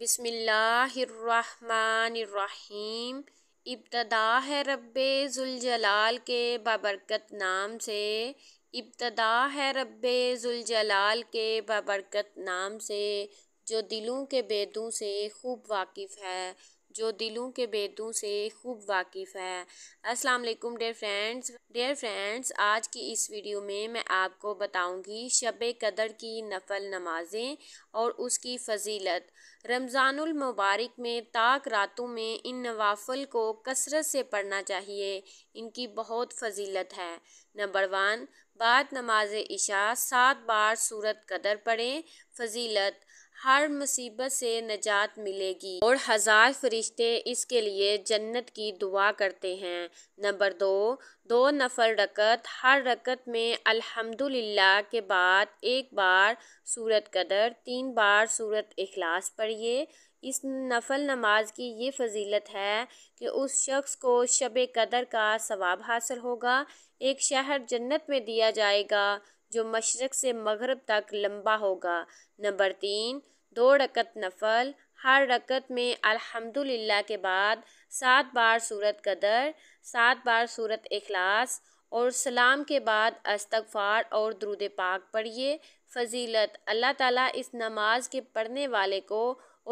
बिसमीम इब्तदा है रब ज़ुलजलाल के बाबरकत नाम से इब्तदा है रब ज़ुलजलाल के बाबरकत नाम से जो दिलों के बेदों से खूब वाकिफ़ है जो दिलों के बेतों से खूब वाकिफ़ है अस्सलाम वालेकुम डेयर फ्रेंड्स डेयर फ्रेंड्स आज की इस वीडियो में मैं आपको बताऊंगी शब कदर की नफल नमाज़ें और उसकी फजीलत रमज़ानुल मुबारक में ताक रातों में इन नवाफल को कसरत से पढ़ना चाहिए इनकी बहुत फजीलत है नंबर वन बाद नमाज इशा सात बार सूरत कदर पढ़ें फजीलत हर मुसीबत से नजात मिलेगी और हजार फरिश्ते इसके लिए जन्नत की दुआ करते हैं नंबर दो दो नफल रकत हर रकत में अल्हम्दुलिल्लाह के बाद एक बार सूरत कदर तीन बार सूरत इखलास पढ़िए इस नफल नमाज की ये फजीलत है कि उस शख्स को शब कदर का सवाब हासिल होगा एक शहर जन्नत में दिया जाएगा जो मशरक़ से मगरब तक लंबा होगा नंबर तीन दो रकत नफल हर रकत में अल्हम्दुलिल्लाह के बाद सात बार सूरत कदर सात बार सूरत इखलास और सलाम के बाद अस्तगफार और द्रुद पाक पढ़िए फजीलत अल्लाह ताला इस नमाज के पढ़ने वाले को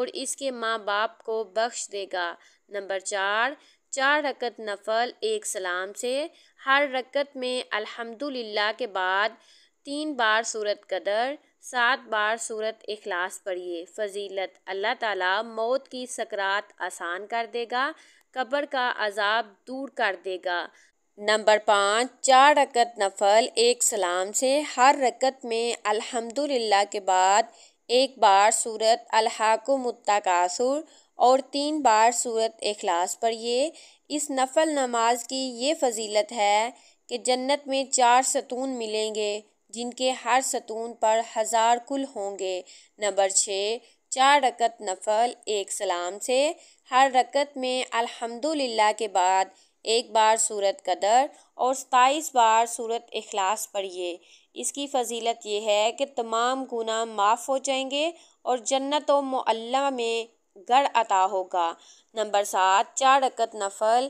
और इसके माँ बाप को बख्श देगा नंबर चार चार रकत नफल एक सलाम से हर रकत में अल्हम्दुलिल्लाह के बाद तीन बार सूरत कदर सात बार सूरत इखलास पढ़िए फजीलत अल्लाह ताला मौत की सकरात आसान कर देगा कब्र का अजाब दूर कर देगा नंबर पाँच चार रकत नफल एक सलाम से हर रकत में अल्हम्दुलिल्लाह के बाद एक बार सूरत अलहाकुमुत्ताकासुर और तीन बार सूरत इखलास पढ़िए इस नफल नमाज की ये फजीलत है कि जन्नत में चार सतून मिलेंगे जिनके हर सतून पर हज़ार कुल होंगे नंबर छः चार रकत नफल एक सलाम से हर रकत में अल्हम्दुलिल्लाह के बाद एक बार सूरत कदर और सताईस बार सूरत अखलास पढ़िए इसकी फजीलत यह है कि तमाम गुना माफ़ हो जाएंगे और जन्नत व मल्ला में गढ़ अता होगा नंबर सात चार रकत नफल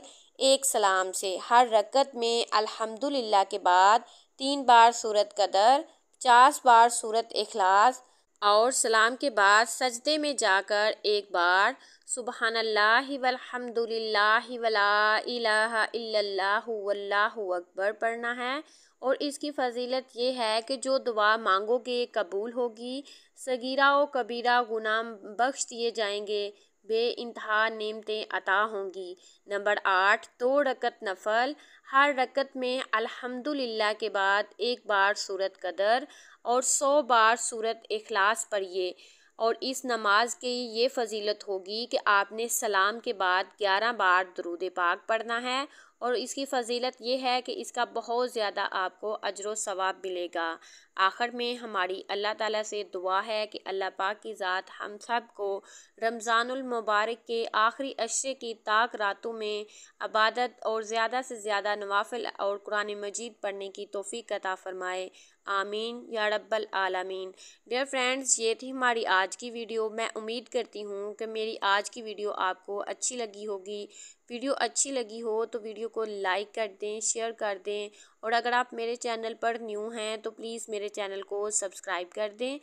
एक सलाम से हर रकत में अल्हम्दुलिल्लाह के बाद तीन बार सूरत कदर पचास बार सूरत इखलास और सलाम के बाद सजदे में जाकर एक बार सुबहानल्लाहि अकबर पढ़ना है और इसकी फजीलत यह है कि जो दुआ मांगोगे कबूल होगी सगीरा और कबीरा गुनाह बख्श दिए जाएंगे बे इंतहा नियमतें अता होंगी नंबर आठ दो रकत नफल हर रकत में अल्हम्दुलिल्लाह के बाद एक बार सूरत कदर और सौ बार सूरत इखलास पढ़िए और इस नमाज की ये फजीलत होगी कि आपने सलाम के बाद ग्यारह बार दरूद पाक पढ़ना है और इसकी फजीलत यह है कि इसका बहुत ज़्यादा आपको अजर सवाब मिलेगा आखिर में हमारी अल्लाह ताला से दुआ है कि अल्लाह पाक की ज़ात हम सब को रमज़ानमबारक के आखिरी अशरे की ताक रातों में अबादत और ज़्यादा से ज़्यादा नवाफिल और कुरान मजीद पढ़ने की तोफ़ी कता फ़रमाए आमीन या रब्बल आलमीन डियर फ्रेंड्स ये थी हमारी आज की वीडियो मैं उम्मीद करती हूँ कि मेरी आज की वीडियो आपको अच्छी लगी होगी वीडियो अच्छी लगी हो तो वीडियो को लाइक कर दें शेयर कर दें और अगर आप मेरे चैनल पर न्यू हैं तो प्लीज़ मेरे चैनल को सब्सक्राइब कर दें